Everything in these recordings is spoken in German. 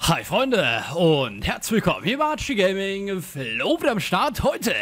Hi Freunde und herzlich willkommen hier bei Archie Gaming, Flo wieder am Start. Heute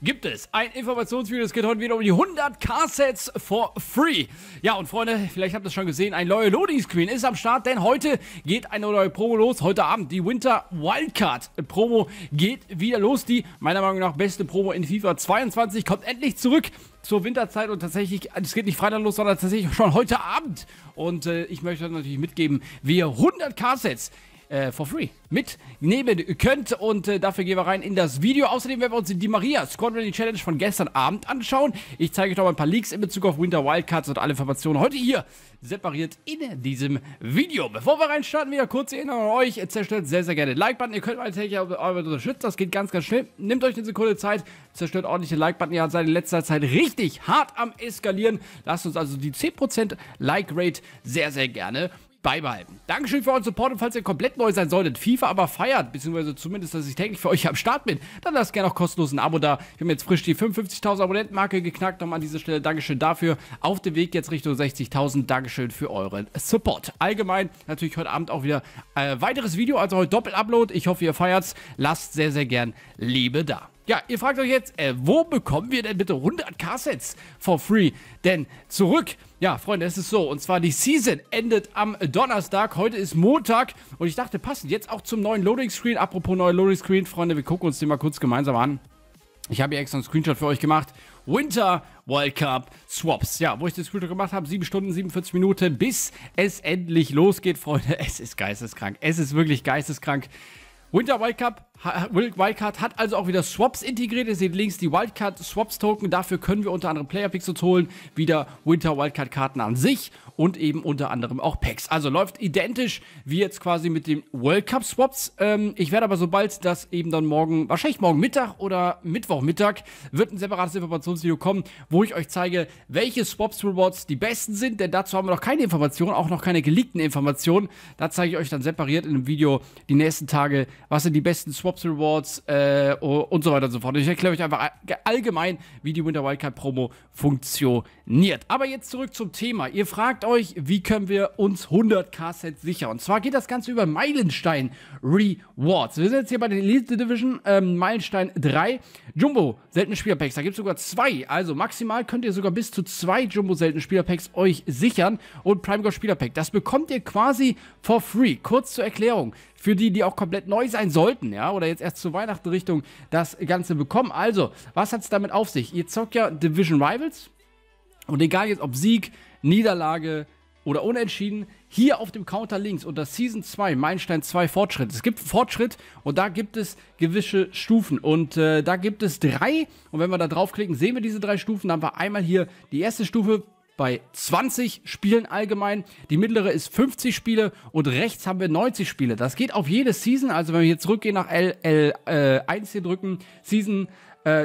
gibt es ein Informationsvideo, es geht heute wieder um die 100 Car sets for free. Ja und Freunde, vielleicht habt ihr es schon gesehen, ein neuer Loading Screen ist am Start, denn heute geht eine neue Promo los. Heute Abend die Winter Wildcard Promo geht wieder los, die meiner Meinung nach beste Promo in FIFA 22 kommt endlich zurück zur Winterzeit und tatsächlich, es geht nicht Freitag los, sondern tatsächlich schon heute Abend. Und äh, ich möchte natürlich mitgeben, wir 100k-Sets äh, for free mitnehmen könnt. Und äh, dafür gehen wir rein in das Video. Außerdem werden wir uns die Maria Squad Rally Challenge von gestern Abend anschauen. Ich zeige euch noch mal ein paar Leaks in Bezug auf Winter Wildcards und alle Informationen heute hier separiert in diesem Video. Bevor wir rein starten, wieder kurze Erinnerung an euch. Zerstört sehr, sehr gerne den Like-Button. Ihr könnt meine Technik unterstützen. Das geht ganz, ganz schnell. Nehmt euch eine Sekunde Zeit. Zerstört ordentlich den Like-Button. Ihr seid in letzter Zeit richtig hart am Eskalieren. Lasst uns also die 10% Like-Rate sehr, sehr gerne beibehalten. Dankeschön für euren Support und falls ihr komplett neu sein solltet, FIFA aber feiert, beziehungsweise zumindest, dass ich täglich für euch am Start bin, dann lasst gerne auch kostenlos ein Abo da. Wir haben jetzt frisch die 55.000 Abonnentenmarke geknackt. Nochmal an dieser Stelle Dankeschön dafür. Auf dem Weg jetzt Richtung 60.000. Dankeschön für euren Support. Allgemein natürlich heute Abend auch wieder ein äh, weiteres Video, also heute Doppel-Upload. Ich hoffe, ihr feiert's. Lasst sehr, sehr gern Liebe da. Ja, ihr fragt euch jetzt, äh, wo bekommen wir denn bitte 100k Sets for free? Denn zurück, ja Freunde, es ist so, und zwar die Season endet am Donnerstag, heute ist Montag und ich dachte passend jetzt auch zum neuen Loading Screen, apropos neuer Loading Screen, Freunde, wir gucken uns den mal kurz gemeinsam an. Ich habe hier extra einen Screenshot für euch gemacht. Winter World Cup Swaps. Ja, wo ich den Screenshot gemacht habe, 7 Stunden, 47 Minuten, bis es endlich losgeht, Freunde. Es ist geisteskrank. Es ist wirklich geisteskrank. Winter World Cup Wildcard hat also auch wieder Swaps integriert. Ihr seht links die Wildcard Swaps Token. Dafür können wir unter anderem Player Pixels holen, wieder Winter Wildcard Karten an sich und eben unter anderem auch Packs. Also läuft identisch wie jetzt quasi mit den World Cup Swaps. Ähm, ich werde aber sobald das eben dann morgen, wahrscheinlich morgen Mittag oder Mittwochmittag, wird ein separates Informationsvideo kommen, wo ich euch zeige, welche Swaps Rewards die besten sind. Denn dazu haben wir noch keine Informationen, auch noch keine geleakten Informationen. Da zeige ich euch dann separiert in einem Video die nächsten Tage, was sind die besten Swaps Swaps Rewards äh, und so weiter und so fort. Ich erkläre euch einfach allgemein, wie die Winter Wildcard Promo funktioniert. Aber jetzt zurück zum Thema. Ihr fragt euch, wie können wir uns 100k Sets sichern? Und zwar geht das Ganze über Meilenstein Rewards. Wir sind jetzt hier bei den Elite Division, ähm, Meilenstein 3. Jumbo, seltene Spielerpacks. Da gibt es sogar zwei. Also maximal könnt ihr sogar bis zu zwei Jumbo seltene Spielerpacks euch sichern. Und Prime Gold Spielerpack. Das bekommt ihr quasi for free. Kurz zur Erklärung. Für die, die auch komplett neu sein sollten, ja, oder jetzt erst zu Weihnachten Richtung das Ganze bekommen. Also, was hat es damit auf sich? Ihr zockt ja Division Rivals und egal jetzt ob Sieg, Niederlage oder Unentschieden, hier auf dem Counter links unter Season 2, Meilenstein 2 Fortschritt. Es gibt Fortschritt und da gibt es gewisse Stufen und äh, da gibt es drei und wenn wir da draufklicken, sehen wir diese drei Stufen. Da haben wir einmal hier die erste Stufe, bei 20 Spielen allgemein. Die mittlere ist 50 Spiele und rechts haben wir 90 Spiele. Das geht auf jede Season. Also wenn wir hier zurückgehen nach LL1 äh, hier drücken, Season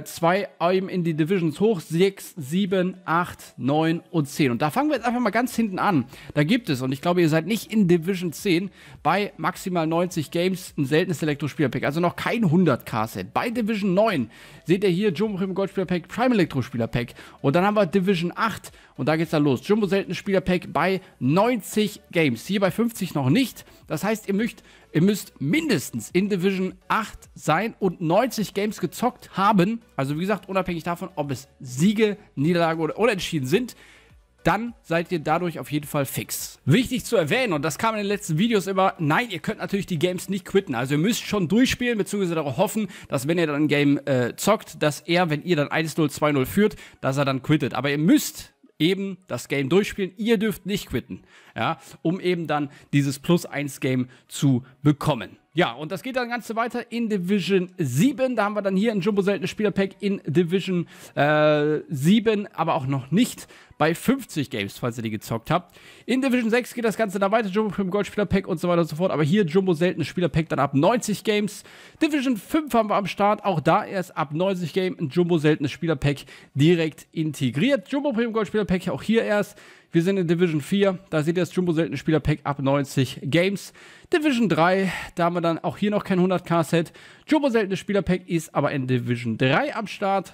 2 äh, eben in die Divisions hoch, 6, 7, 8, 9 und 10. Und da fangen wir jetzt einfach mal ganz hinten an. Da gibt es, und ich glaube, ihr seid nicht in Division 10, bei maximal 90 Games ein seltenes Elektrospielerpack, also noch kein 100k-Set. Bei Division 9 seht ihr hier Jumbo Goldspielerpack, Prime Elektrospielerpack. Und dann haben wir Division 8 und da geht's dann los. Jumbo Selten Spieler Pack bei 90 Games. Hier bei 50 noch nicht. Das heißt, ihr müsst, ihr müsst mindestens in Division 8 sein und 90 Games gezockt haben. Also wie gesagt, unabhängig davon, ob es Siege, Niederlage oder Unentschieden sind dann seid ihr dadurch auf jeden Fall fix. Wichtig zu erwähnen, und das kam in den letzten Videos immer, nein, ihr könnt natürlich die Games nicht quitten. Also ihr müsst schon durchspielen, beziehungsweise darauf hoffen, dass wenn ihr dann ein Game äh, zockt, dass er, wenn ihr dann 1-0, 2-0 führt, dass er dann quittet. Aber ihr müsst eben das Game durchspielen. Ihr dürft nicht quitten, ja, um eben dann dieses Plus 1 Game zu bekommen. Ja, und das geht dann ganz weiter in Division 7. Da haben wir dann hier ein Jumbo seltenes spieler pack in Division äh, 7, aber auch noch nicht bei 50 Games, falls ihr die gezockt habt. In Division 6 geht das Ganze dann weiter, Jumbo mit dem Goldspieler-Pack und so weiter und so fort. Aber hier Jumbo seltenes Spieler-Pack dann ab 90 Games. Division 5 haben wir am Start, auch da erst ab 90 Game ein Jumbo seltenes Spieler-Pack direkt integriert. Jumbo mit dem Goldspieler-Pack auch hier erst. Wir sind in Division 4, da seht ihr das Jumbo seltenes Spieler Pack ab 90 Games. Division 3, da haben wir dann auch hier noch kein 100k Set. Jumbo seltenes Spieler Pack ist aber in Division 3 am Start.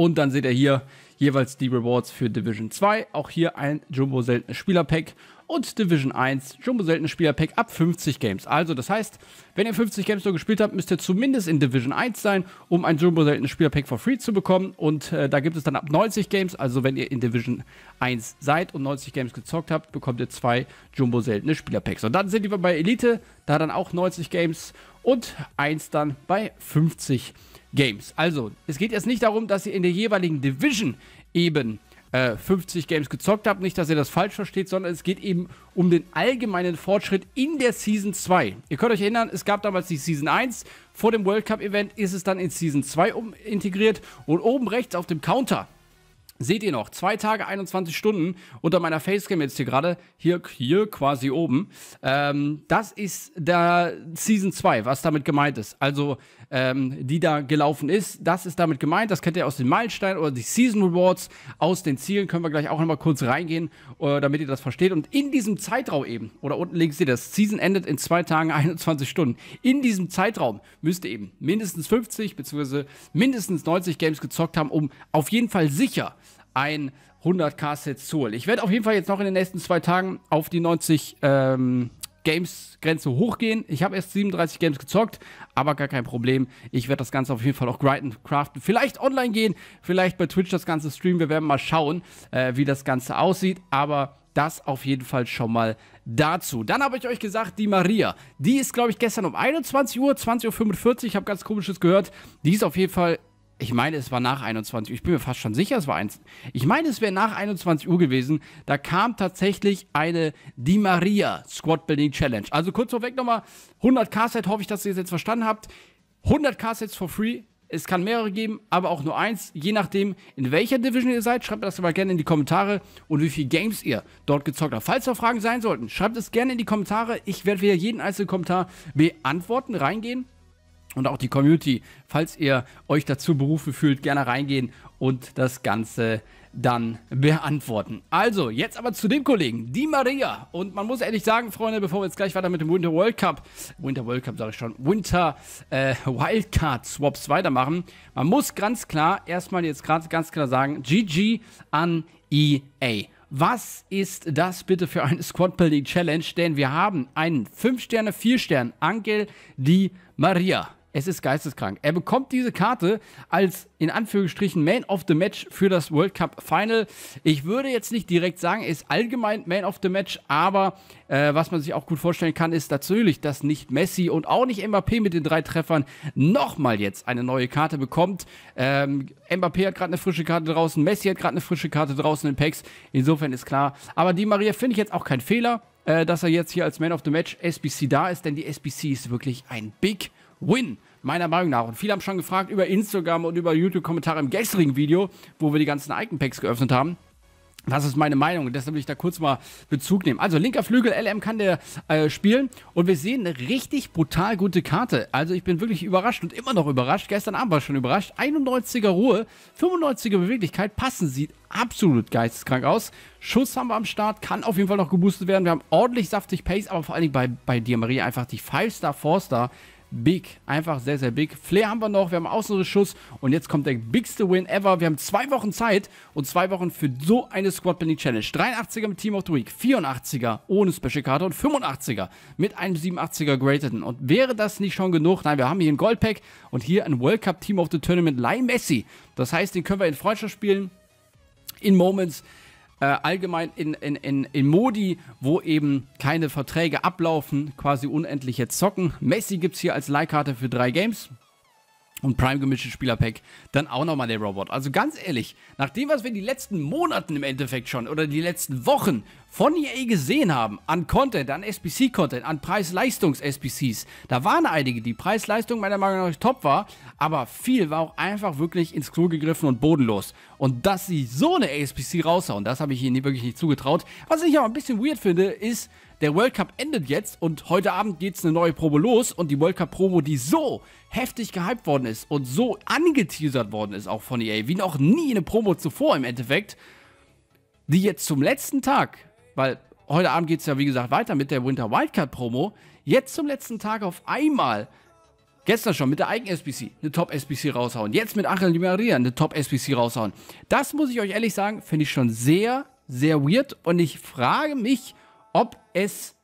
Und dann seht ihr hier jeweils die Rewards für Division 2. Auch hier ein Jumbo seltenes Spielerpack und Division 1 Jumbo seltenes Spielerpack ab 50 Games. Also das heißt, wenn ihr 50 Games nur gespielt habt, müsst ihr zumindest in Division 1 sein, um ein Jumbo seltenes Spielerpack for free zu bekommen. Und äh, da gibt es dann ab 90 Games, also wenn ihr in Division 1 seid und 90 Games gezockt habt, bekommt ihr zwei Jumbo seltene Spielerpacks. Und dann sind wir bei Elite, da dann auch 90 Games und eins dann bei 50 Games. Also, es geht jetzt nicht darum, dass ihr in der jeweiligen Division eben äh, 50 Games gezockt habt. Nicht, dass ihr das falsch versteht, sondern es geht eben um den allgemeinen Fortschritt in der Season 2. Ihr könnt euch erinnern, es gab damals die Season 1. Vor dem World Cup Event ist es dann in Season 2 integriert. Und oben rechts auf dem Counter Seht ihr noch, zwei Tage, 21 Stunden unter meiner Facecam jetzt hier gerade, hier, hier quasi oben. Ähm, das ist der Season 2, was damit gemeint ist. Also ähm, die da gelaufen ist. Das ist damit gemeint. Das kennt ihr aus den Meilensteinen oder die Season Rewards. Aus den Zielen können wir gleich auch nochmal kurz reingehen, äh, damit ihr das versteht. Und in diesem Zeitraum eben, oder unten links seht ihr das, Season endet in zwei Tagen, 21 Stunden. In diesem Zeitraum müsst ihr eben mindestens 50 bzw. mindestens 90 Games gezockt haben, um auf jeden Fall sicher ein 100k-Sets zu holen. Ich werde auf jeden Fall jetzt noch in den nächsten zwei Tagen auf die 90 ähm, Games-Grenze hochgehen. Ich habe erst 37 Games gezockt, aber gar kein Problem. Ich werde das Ganze auf jeden Fall auch grinden, craften. Vielleicht online gehen, vielleicht bei Twitch das Ganze streamen. Wir werden mal schauen, äh, wie das Ganze aussieht. Aber das auf jeden Fall schon mal dazu. Dann habe ich euch gesagt, die Maria, die ist, glaube ich, gestern um 21 Uhr, 20.45 Uhr, ich habe ganz komisches gehört, die ist auf jeden Fall ich meine, es war nach 21 Uhr. Ich bin mir fast schon sicher, es war eins. Ich meine, es wäre nach 21 Uhr gewesen. Da kam tatsächlich eine Di Maria Squad Building Challenge. Also kurz vorweg nochmal: 100k-Set, hoffe ich, dass ihr es jetzt verstanden habt. 100k-Sets for free. Es kann mehrere geben, aber auch nur eins. Je nachdem, in welcher Division ihr seid, schreibt das mal gerne in die Kommentare und wie viele Games ihr dort gezockt habt. Falls da Fragen sein sollten, schreibt es gerne in die Kommentare. Ich werde wieder jeden einzelnen Kommentar beantworten, reingehen und auch die Community, falls ihr euch dazu berufen fühlt, gerne reingehen und das Ganze dann beantworten. Also, jetzt aber zu dem Kollegen, die Maria. Und man muss ehrlich sagen, Freunde, bevor wir jetzt gleich weiter mit dem Winter World Cup, Winter World Cup sage ich schon, Winter äh, Wildcard Swaps weitermachen, man muss ganz klar erstmal jetzt gerade ganz klar sagen, GG an EA. Was ist das bitte für eine Squad-Building-Challenge? Denn wir haben einen 5 sterne 4 sterne Angel Di Maria. Es ist geisteskrank. Er bekommt diese Karte als in Anführungsstrichen Man of the Match für das World Cup Final. Ich würde jetzt nicht direkt sagen, er ist allgemein Man of the Match, aber äh, was man sich auch gut vorstellen kann, ist natürlich, dass nicht Messi und auch nicht Mbappé mit den drei Treffern nochmal jetzt eine neue Karte bekommt. Ähm, Mbappé hat gerade eine frische Karte draußen, Messi hat gerade eine frische Karte draußen in Packs. Insofern ist klar. Aber die Maria finde ich jetzt auch kein Fehler äh, dass er jetzt hier als Man of the Match SBC da ist, denn die SBC ist wirklich ein Big Win meiner Meinung nach. Und viele haben schon gefragt über Instagram und über YouTube-Kommentare im gestrigen Video, wo wir die ganzen Icon-Packs geöffnet haben. Das ist meine Meinung und deshalb will ich da kurz mal Bezug nehmen. Also linker Flügel, LM kann der äh, spielen und wir sehen eine richtig brutal gute Karte. Also ich bin wirklich überrascht und immer noch überrascht. Gestern Abend war ich schon überrascht. 91er Ruhe, 95er Beweglichkeit, passen sieht absolut geisteskrank aus. Schuss haben wir am Start, kann auf jeden Fall noch geboostet werden. Wir haben ordentlich saftig Pace, aber vor allen Dingen bei, bei Dia Maria einfach die 5-Star, 4-Star big. Einfach sehr, sehr big. Flair haben wir noch, wir haben Schuss. und jetzt kommt der bigste Win ever. Wir haben zwei Wochen Zeit und zwei Wochen für so eine Squad Building Challenge. 83er mit Team of the Week, 84er ohne Special Karte und 85er mit einem 87er Gradeten. Und wäre das nicht schon genug? Nein, wir haben hier ein Goldpack und hier ein World Cup Team of the Tournament Lai Messi. Das heißt, den können wir in Freundschaft spielen in Moments äh, allgemein in, in, in, in Modi, wo eben keine Verträge ablaufen, quasi unendliche Zocken. Messi gibt es hier als Leihkarte für drei Games und Prime gemischtes Spielerpack dann auch nochmal der Robot. Also ganz ehrlich, nach dem, was wir die letzten Monaten im Endeffekt schon oder die letzten Wochen von EA gesehen haben, an Content, an SBC-Content, an Preis-Leistungs-SBCs, da waren einige, die Preis-Leistung meiner Meinung nach top war, aber viel war auch einfach wirklich ins Klo gegriffen und bodenlos. Und dass sie so eine SBC raushauen, das habe ich ihnen wirklich nicht zugetraut. Was ich aber ein bisschen weird finde, ist, der World Cup endet jetzt und heute Abend geht es eine neue Promo los und die World Cup Promo, die so heftig gehypt worden ist und so angeteasert worden ist auch von EA, wie noch nie eine Promo zuvor im Endeffekt, die jetzt zum letzten Tag, weil heute Abend geht es ja wie gesagt weiter mit der Winter Wildcard Promo, jetzt zum letzten Tag auf einmal Gestern schon mit der eigenen SBC eine Top-SBC raushauen. Jetzt mit Angel Di Maria eine Top-SBC raushauen. Das muss ich euch ehrlich sagen, finde ich schon sehr, sehr weird. Und ich frage mich, ob es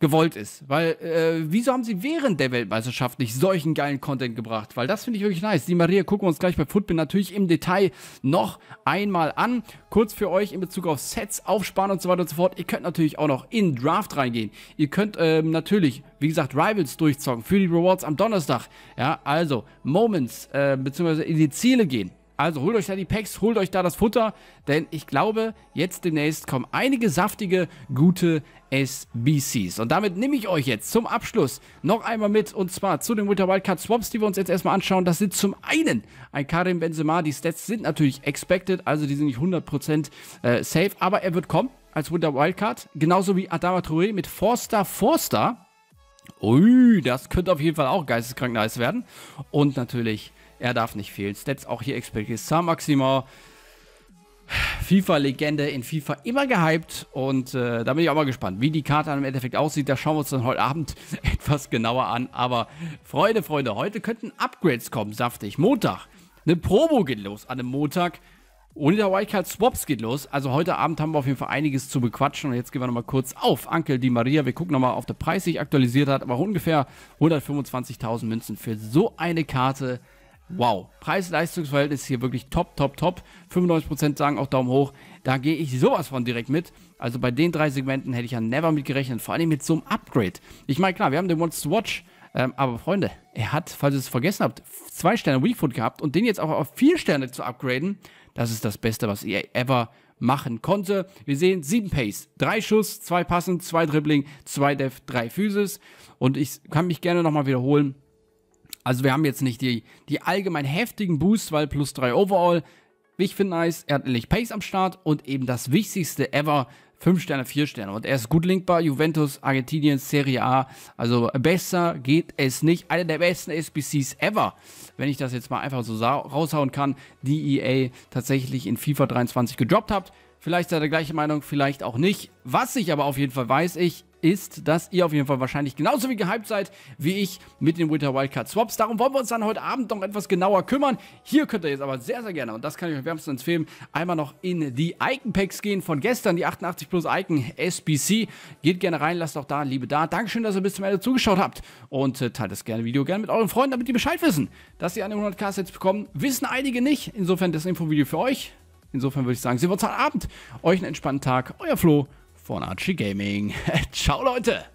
gewollt ist. Weil, äh, wieso haben sie während der Weltmeisterschaft nicht solchen geilen Content gebracht? Weil das finde ich wirklich nice. Die Maria gucken wir uns gleich bei Footbin natürlich im Detail noch einmal an. Kurz für euch in Bezug auf Sets, Aufsparen und so weiter und so fort. Ihr könnt natürlich auch noch in Draft reingehen. Ihr könnt ähm, natürlich, wie gesagt, Rivals durchzocken für die Rewards am Donnerstag. Ja, also Moments, äh, beziehungsweise in die Ziele gehen. Also holt euch da die Packs, holt euch da das Futter, denn ich glaube, jetzt demnächst kommen einige saftige, gute SBCs. Und damit nehme ich euch jetzt zum Abschluss noch einmal mit und zwar zu den Winter Wildcard Swaps, die wir uns jetzt erstmal anschauen. Das sind zum einen ein Karim Benzema, die Stats sind natürlich expected, also die sind nicht 100% äh, safe, aber er wird kommen als Winter Wildcard, genauso wie Adama Traoré mit Forster Forster. Ui, das könnte auf jeden Fall auch geisteskrank nice werden. Und natürlich er darf nicht fehlen. Stats auch hier Expected Star Maxima. FIFA-Legende in FIFA immer gehypt und äh, da bin ich auch mal gespannt, wie die Karte dann im Endeffekt aussieht. Da schauen wir uns dann heute Abend etwas genauer an. Aber Freunde, Freunde, heute könnten Upgrades kommen, saftig. Montag, eine Promo geht los an einem Montag. Und der Wildcard Swaps geht los. Also heute Abend haben wir auf jeden Fall einiges zu bequatschen. Und jetzt gehen wir nochmal kurz auf Ankel Di Maria. Wir gucken nochmal ob der Preis, sich aktualisiert hat. Aber ungefähr 125.000 Münzen für so eine Karte wow. Preis-Leistungs-Verhältnis hier wirklich top, top, top. 95% sagen auch Daumen hoch. Da gehe ich sowas von direkt mit. Also bei den drei Segmenten hätte ich ja never mit gerechnet. Vor allem mit so einem Upgrade. Ich meine, klar, wir haben den Wants to Watch. Ähm, aber Freunde, er hat, falls ihr es vergessen habt, zwei Sterne Weakfoot gehabt und den jetzt auch auf vier Sterne zu upgraden, das ist das Beste, was ihr ever machen konnte. Wir sehen sieben Pace, drei Schuss, zwei Passen, zwei Dribbling, zwei Def, drei Physis. Und ich kann mich gerne nochmal wiederholen. Also wir haben jetzt nicht die, die allgemein heftigen Boosts, weil plus 3 Overall. Ich finde nice, er hat endlich Pace am Start und eben das wichtigste ever, 5 Sterne, 4 Sterne. Und er ist gut linkbar, Juventus, Argentinien, Serie A. Also besser geht es nicht. Einer der besten SBCs ever, wenn ich das jetzt mal einfach so raushauen kann, die EA tatsächlich in FIFA 23 gedroppt habt. Vielleicht seid ihr der gleiche Meinung, vielleicht auch nicht. Was ich aber auf jeden Fall weiß, ich, ist, dass ihr auf jeden Fall wahrscheinlich genauso wie gehypt seid, wie ich mit den Winter Wildcard Swaps. Darum wollen wir uns dann heute Abend noch etwas genauer kümmern. Hier könnt ihr jetzt aber sehr, sehr gerne, und das kann ich euch wärmstens empfehlen, einmal noch in die Icon Packs gehen von gestern, die 88 Plus Icon SBC. Geht gerne rein, lasst auch da Liebe da. Dankeschön, dass ihr bis zum Ende zugeschaut habt und äh, teilt das gerne Video gerne mit euren Freunden, damit die Bescheid wissen, dass sie eine 100k Sets bekommen. Wissen einige nicht. Insofern das Infovideo für euch. Insofern würde ich sagen, sehen wir uns heute Abend. Euch einen entspannten Tag. Euer Flo von Archie Gaming. Ciao Leute!